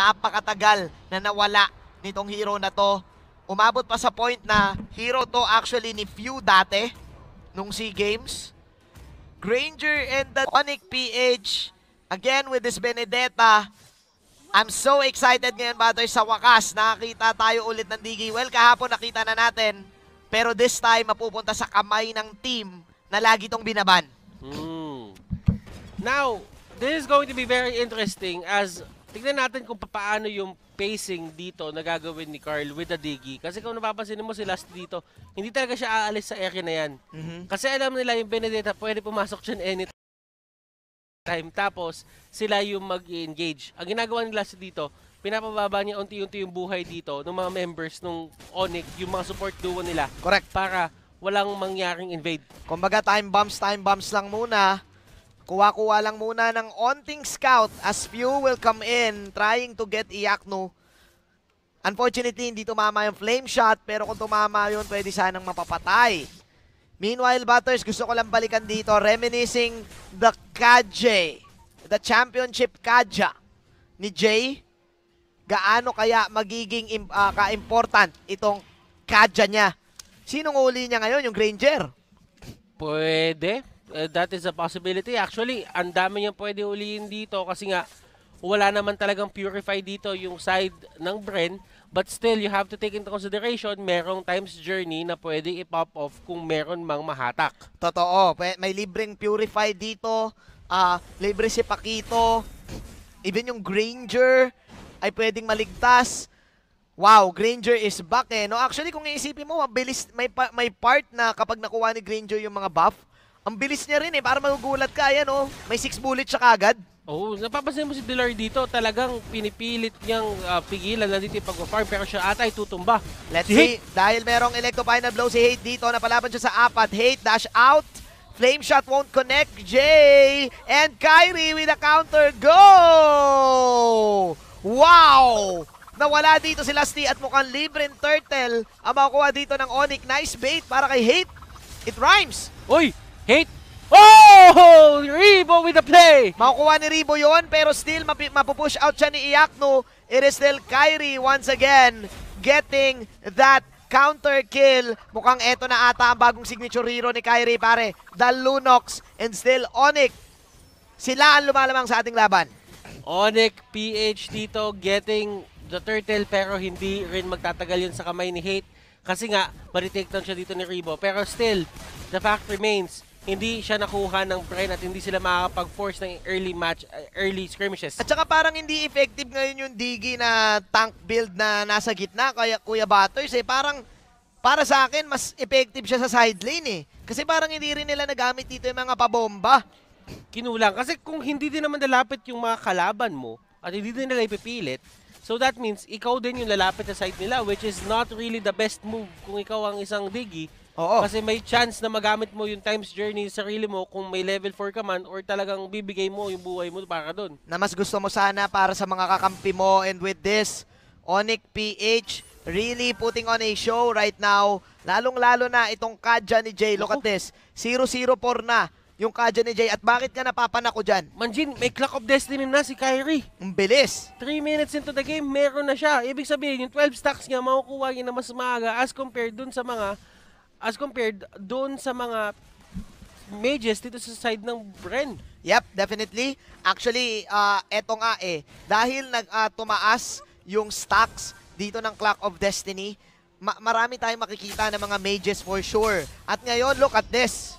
napakatagal na nawala nitong hero na to. Umabot pa sa point na hero to actually ni Few dati nung SEA Games. Granger and the Onic PH again with this Benedetta. I'm so excited ngayon, Batoy, sa wakas. Nakakita tayo ulit ng Digi. Well, kahapon nakita na natin. Pero this time, mapupunta sa kamay ng team na lagi itong binaban. Mm. Now, this is going to be very interesting as tignan natin kung paano yung pacing dito na gagawin ni Carl with the Diggy. Kasi kung napapansin mo si Last dito, hindi talaga siya aalis sa eke na yan. Mm -hmm. Kasi alam nila yung Benedetta, pwede pumasok siya anytime time tapos sila yung mag-engage. Ang ginagawa nila sa dito, pinapababa niya unti-unti yung buhay dito ng mga members ng Onyx, yung mga support duo nila. Correct. Para walang mangyaring invade. Kumbaga time bombs, time bombs lang muna Kuha-kuha lang muna ng onting scout as few will come in trying to get Iakno. Unfortunately, hindi tumama yung flame shot pero kung tumama yun, pwede sanang mapapatay. Meanwhile, Butters, gusto ko lang balikan dito, reminiscing the Kaje, the championship Kaja ni Jay. Gaano kaya magiging uh, ka-important itong Kaja niya? Sinong uli niya ngayon? Yung Granger? Pwede. Eh, that is a possibility. Actually, ang dami niyang pwede ulihin dito kasi nga wala naman talagang purify dito yung side ng Bren. But still, you have to take into consideration, merong times journey na pwede i-pop off kung meron mang mahatak. Totoo. May libreng purify dito. Uh, libre si Pakito. Even yung Granger ay pwedeng maligtas. Wow, Granger is back eh. No, actually, kung iisipin mo, mabilis, may, pa, may part na kapag nakuha ni Granger yung mga buff, ang bilis niya rin eh, para magugulat ka. Ayan oh, may 6 bullet siya kagad. oh, napapansin mo si Delar dito, talagang pinipilit niyang uh, pigilan na dito yung pag-farm pero siya ata ay tutumba. Let's si see, Hate. dahil merong Electro Final Blow si Hate dito, napalaban siya sa apat. Hate dash out, Flame Shot won't connect, Jay and Kyrie with a counter go! Wow! Nawala dito si Lasty at mukhang libre Turtle ang makukuha dito ng Onyx. Nice bait para kay Hate. It rhymes! Oy! Kate? Oh! Rebo with the play! Makukuha ni Rebo yon pero still map mapupush out siya ni Iakno. It is still Kyrie once again getting that counter kill. Mukhang eto na ata ang bagong signature hero ni Kyrie pare. The Lunox and still Onik. Sila ang lumalamang sa ating laban. Onik PH dito getting the turtle pero hindi rin magtatagal yun sa kamay ni Hate. Kasi nga, down siya dito ni Rebo. Pero still, the fact remains, hindi siya nakuha ng Brian at hindi sila makakapag-force ng early match, uh, early skirmishes. At saka parang hindi effective ngayon yung Digi na tank build na nasa gitna kaya Kuya Batoy eh. Parang para sa akin, mas effective siya sa side lane eh. Kasi parang hindi rin nila nagamit dito yung mga pabomba. Kinulang. Kasi kung hindi din naman dalapit yung mga kalaban mo at hindi din nila ipipilit, so that means ikaw din yung lalapit sa side nila which is not really the best move kung ikaw ang isang Digi Oo. Kasi may chance na magamit mo yung time's journey sa sarili mo kung may level 4 ka man or talagang bibigay mo yung buhay mo para doon. Na mas gusto mo sana para sa mga kakampi mo and with this, Onic PH really putting on a show right now. Lalong-lalo na itong kadya ni Jay. Look Ako. at this. 0-0-4 na yung kadya ni Jay. At bakit ka napapanako dyan? Manjin, may clock of destiny na si Kyrie. Ang bilis. 3 minutes into the game, meron na siya. Ibig sabihin, yung 12 stacks niya makukuha niya na mas maaga as compared dun sa mga as compared doon sa mga mages dito sa side ng Bren. Yep, definitely. Actually, uh, eto nga eh. Dahil nag-tumaas uh, yung stocks dito ng Clock of Destiny, ma marami tayong makikita ng mga mages for sure. At ngayon, look at this.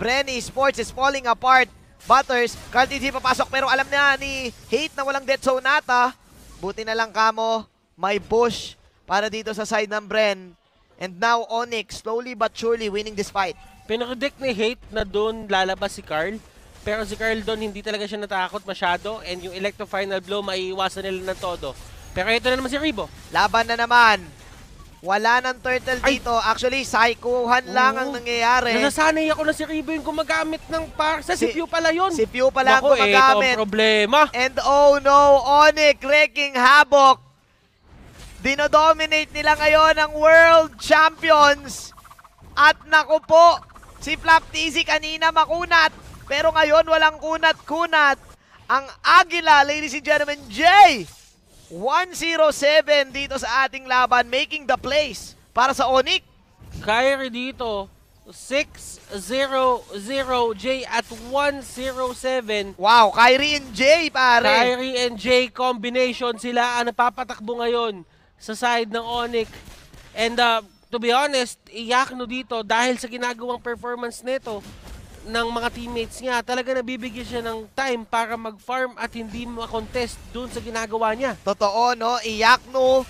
Bren Esports is falling apart. Butters, Carl TG papasok pero alam na ni Hate na walang death sonata. Buti na lang kamo, may bush para dito sa side ng Bren. And now Onyx, slowly but surely winning this fight. Pinredict ni Hate na doon lalabas si Carl. Pero si Carl doon hindi talaga siya natakot masyado. And yung Electro Final Blow, maiiwasan nila ng todo. Pero ito na naman si Ribo. Laban na naman. Wala ng turtle Ay. dito. Actually, saikuhan lang ang nangyayari. Nasasanay ako na si Ribo yung gumagamit ng park. Sa si, si Pew pala yun. Si Pew pala ang gumagamit. ito ang problema. And oh no, Onik wrecking havoc Dinodominate nila ngayon ang World Champions. At naku po, si Flap Flaptizi kanina makunat. Pero ngayon walang kunat-kunat. Ang Agila, ladies and gentlemen, Jay! 107 dito sa ating laban, making the place para sa Onik. Kyrie dito, 6-0-0 J at 107. Wow, Kyrie and J pare. Kyrie and J combination sila ang napapatakbo ngayon sa side ng Onyx. And uh, to be honest, Yakno dito dahil sa ginagawang performance nito ng mga teammates niya, talaga nabibigyan siya ng time para mag-farm at hindi makontest dun sa ginagawa niya. Totoo, no? Iyakno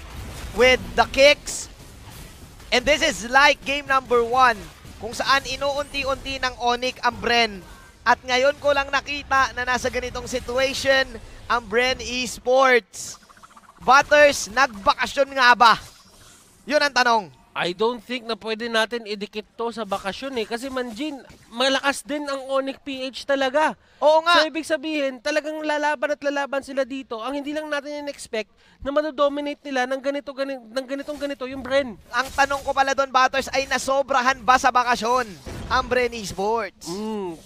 with the kicks. And this is like game number one, kung saan inuunti-unti ng Onyx ang Bren. At ngayon ko lang nakita na nasa ganitong situation ang Bren Esports. Butters, nagbakasyon nga ba? Yun ang tanong. I don't think na pwede natin idikit to sa bakasyon eh. Kasi Manjin, malakas din ang Onyx PH talaga. Oo nga. So ibig sabihin, talagang lalaban at lalaban sila dito. Ang hindi lang natin yung expect na madodominate nila ng, ganito, ganito, ng ganitong ganito yung Bren. Ang tanong ko pala doon, Batters, ay nasobrahan ba sa bakasyon ang Bren Esports? Mm,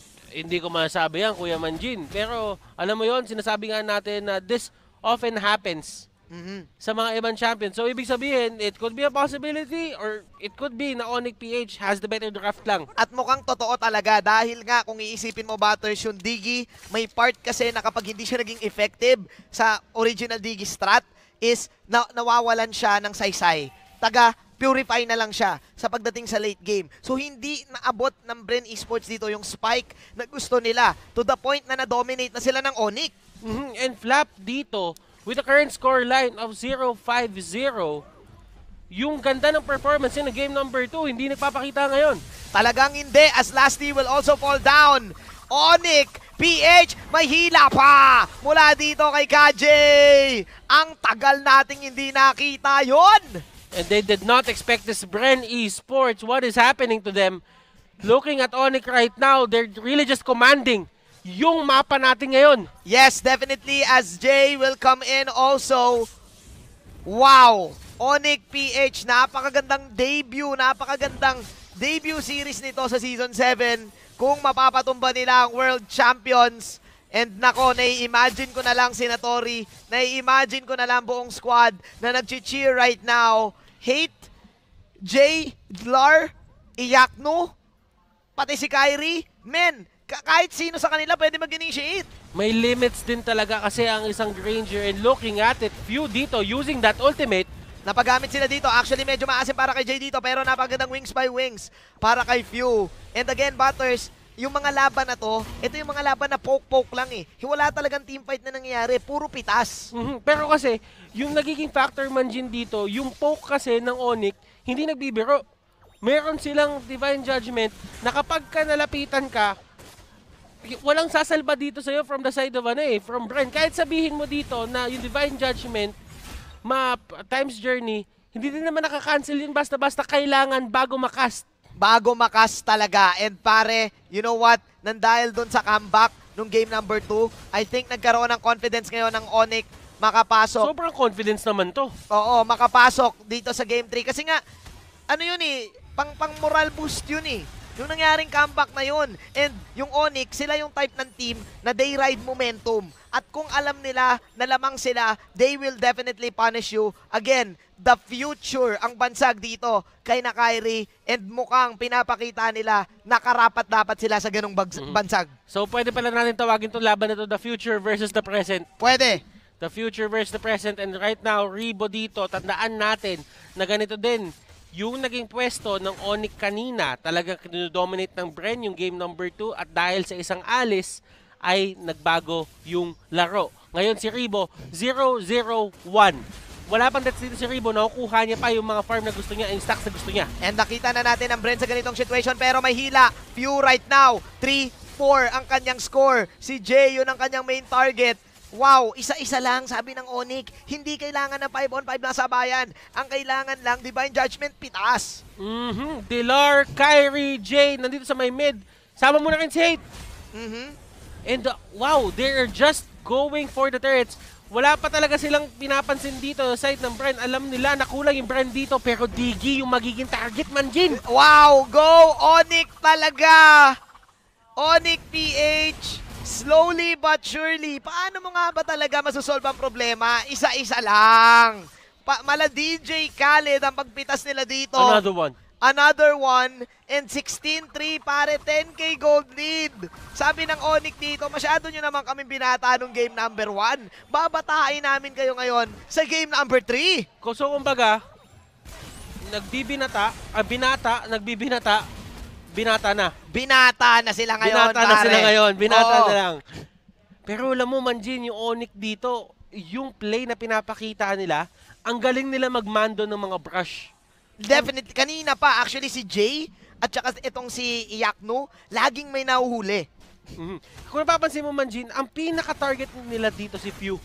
hindi ko masabi yan, Kuya Manjin. Pero alam mo yon sinasabi nga natin na this often happens mm-hmm. sa mga ibang champions. So, ibig sabihin, it could be a possibility or it could be na Onic PH has the better draft lang. At mukhang totoo talaga dahil nga kung iisipin mo Butters yung Diggy, may part kasi na kapag hindi siya naging effective sa original Diggy strat is na nawawalan siya ng saysay. Taga purify na lang siya sa pagdating sa late game. So hindi naabot ng Bren Esports dito yung spike na gusto nila to the point na na-dominate na sila ng Onyx. Mm -hmm. And Flap dito, with a current score line of 0-5-0. Yung ganda ng performance niya ng game number 2, hindi nagpapakita ngayon. Talagang hindi as Lasty will also fall down. Onik, PH, may hila pa mula dito kay KJ. Ang tagal nating hindi nakita yon. And they did not expect this Bren esports. What is happening to them? Looking at Onik right now, they're really just commanding yung mapa natin ngayon. Yes, definitely. As Jay will come in also. Wow! Onic PH, napakagandang debut, napakagandang debut series nito sa Season 7. Kung mapapatumba nila ang World Champions. And nako, nai-imagine ko na lang si Natori, nai-imagine ko na lang buong squad na nag-cheer right now. Hate, Jay, Dlar, Iyakno, pati si Kyrie. Men, kahit sino sa kanila pwede mag-initiate. May limits din talaga kasi ang isang Granger and looking at it, few dito using that ultimate. Napagamit sila dito. Actually, medyo maasim para kay Jay dito pero napagandang wings by wings para kay Few. And again, Butters, yung mga laban na to, ito yung mga laban na poke-poke lang eh. Wala talagang teamfight na nangyayari. Puro pitas. Mm -hmm. Pero kasi, yung nagiging factor man din dito, yung poke kasi ng Onyx, hindi nagbibiro. Meron silang divine judgment na kapag ka nalapitan ka, walang sasalba dito sa'yo from the side of ano eh, from Brent. Kahit sabihin mo dito na yung Divine Judgment, map, times journey, hindi din naman nakakancel yun basta-basta kailangan bago makast. Bago makast talaga. And pare, you know what? Nandahil doon sa comeback nung game number 2, I think nagkaroon ng confidence ngayon ng Onyx makapasok. Sobrang confidence naman to. Oo, makapasok dito sa game 3. Kasi nga, ano yun eh, pang, pang moral boost yun eh. Yung nangyaring comeback na yun. And yung Onyx, sila yung type ng team na they ride momentum. At kung alam nila na lamang sila, they will definitely punish you. Again, the future ang bansag dito kay na Kyrie and mukhang pinapakita nila na karapat dapat sila sa ganung bags- mm-hmm. bansag. So pwede pala natin tawagin itong laban na to the future versus the present. Pwede. The future versus the present and right now, Rebo dito, tandaan natin na ganito din yung naging pwesto ng Onyx kanina, talaga kinodominate ng Bren yung game number 2 at dahil sa isang alis ay nagbago yung laro. Ngayon si Ribo 0-0-1. Wala pang dito si Ribo, nakukuha niya pa yung mga farm na gusto niya, yung stacks na gusto niya. And nakita na natin ang Bren sa ganitong situation pero may hila. Few right now, 3-4 ang kanyang score. Si Jay yun ang kanyang main target Wow, isa-isa lang, sabi ng Onik. Hindi kailangan ng 5 on 5 na sabayan. Ang kailangan lang, Divine Judgment, pitas. Mm-hmm. Dilar, Kyrie, Jay, nandito sa may mid. Sama mo na rin si Hate. Mm-hmm. And uh, wow, are just going for the turrets. Wala pa talaga silang pinapansin dito sa side ng Brian. Alam nila na kulang yung Brian dito pero Diggy yung magiging target man, Jin. Wow, go! Onik talaga! Onik PH! Slowly but surely, paano mo nga ba talaga masosolve ang problema? Isa-isa lang. Pa mala DJ Khaled ang pagpitas nila dito. Another one. Another one. And 16-3 pare 10k gold lead. Sabi ng Onyx dito, masyado nyo naman kami binata nung game number 1. Babatahin namin kayo ngayon sa game number 3. So kumbaga, nagbibinata, ah, binata, nagbibinata, binata na. Binata na sila ngayon, Binata na pare. sila ngayon. Binata Oo. na lang. Pero alam mo, Manjin, yung Onic dito, yung play na pinapakita nila, ang galing nila magmando ng mga brush. Definitely. Kanina pa, actually, si Jay at saka itong si Iakno, laging may nahuhuli. Mhm. Kung napapansin mo, Manjin, ang pinaka-target nila dito si Few.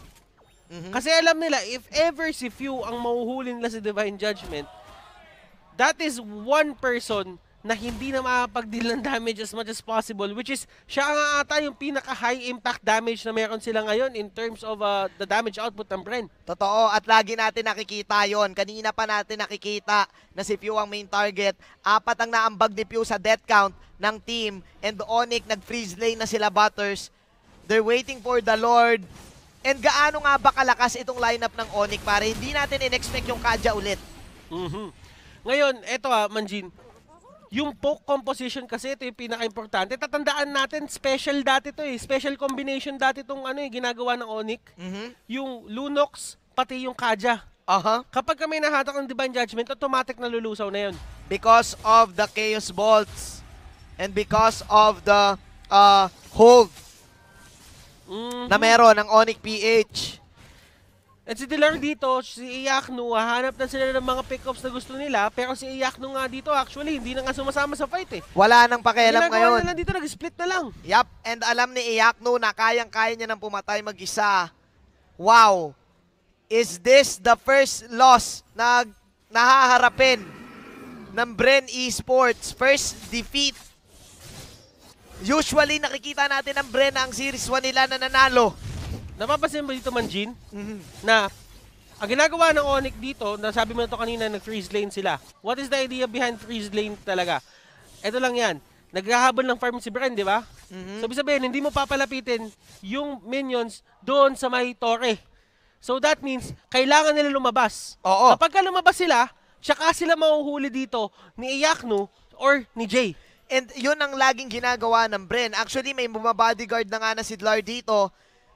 Mhm. Kasi alam nila, if ever si Few ang mahuhuli nila sa Divine Judgment, that is one person na hindi na makapag-deal ng damage as much as possible which is siya nga ata yung pinaka high impact damage na meron sila ngayon in terms of uh, the damage output ng Bren. Totoo at lagi natin nakikita yon. Kanina pa natin nakikita na si Pew ang main target. Apat ang naambag ni Pew sa death count ng team and Onic nag-freeze lane na sila Butters. They're waiting for the Lord. And gaano nga ba kalakas itong lineup ng Onic para hindi natin in-expect yung Kaja ulit. Mm -hmm. Ngayon, eto ah, Manjin, yung poke composition kasi ito yung pinaka-importante. Tatandaan natin, special dati to eh. Special combination dati itong ano eh, ginagawa ng Onic. Mm-hmm. Yung Lunox, pati yung Kaja. Uh-huh. Kapag kami nahatak ng Divine Judgment, automatic na lulusaw na yun. Because of the Chaos Bolts and because of the uh, hold mm-hmm. na meron ng Onic PH. At si Dilar dito, si Iakno, hahanap na sila ng mga pickups na gusto nila. Pero si Iakno nga dito, actually, hindi na nga sumasama sa fight eh. Wala nang pakialam ngayon. Ginagawa na lang dito, nag-split na lang. Yep, and alam ni Iakno na kayang-kaya niya nang pumatay mag-isa. Wow, is this the first loss na nahaharapin ng Bren Esports? First defeat. Usually, nakikita natin ang Bren ang Series 1 nila na nanalo. Napapansin mo dito, Manjin, mm-hmm. na ang ginagawa ng Onyx dito, nasabi mo na to kanina, nag-freeze lane sila. What is the idea behind freeze lane talaga? Ito lang yan. Naghahabol ng farm si Bren, di ba? Mm-hmm. So, sabihin, hindi mo papalapitin yung minions doon sa may torre. So, that means, kailangan nila lumabas. Oo. Kapag ka lumabas sila, tsaka sila mahuhuli dito ni Iyaknu or ni Jay. And yun ang laging ginagawa ng Bren. Actually, may bumabodyguard na nga na si Dlar dito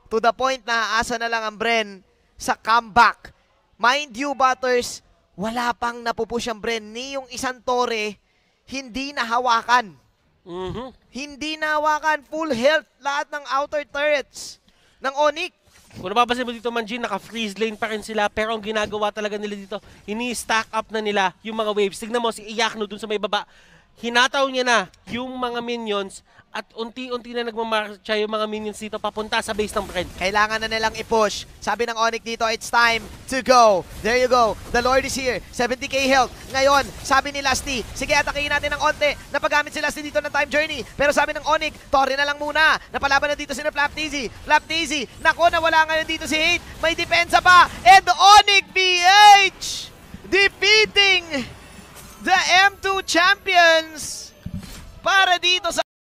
To the point na asa na lang ang Bren sa comeback. Mind you, Butters, wala pang napupush ang Bren. Ni yung isang tore, hindi nahawakan. Mm-hmm. Hindi na hawakan, Full health lahat ng outer turrets ng Onyx. Kung napapansin mo dito, Manjin, naka-freeze lane pa rin sila. Pero ang ginagawa talaga nila dito, ini-stack up na nila yung mga waves. Tignan mo si Iyakno dun sa may baba. Hinataw niya na yung mga minions at unti-unti na nagmamarcha yung mga minions dito papunta sa base ng Bren. Kailangan na nilang i-push. Sabi ng Onyx dito, it's time to go. There you go. The Lord is here. 70k health. Ngayon, sabi ni Lasty, sige atakihin natin ng onte. Napagamit si Lasty dito ng time journey. Pero sabi ng Onyx, Torre na lang muna. Napalaban na dito si na Flap Flap Flaptizy, nako nawala ngayon dito si Hate. May depensa pa. And Onyx BH defeating the M2 champions para dito sa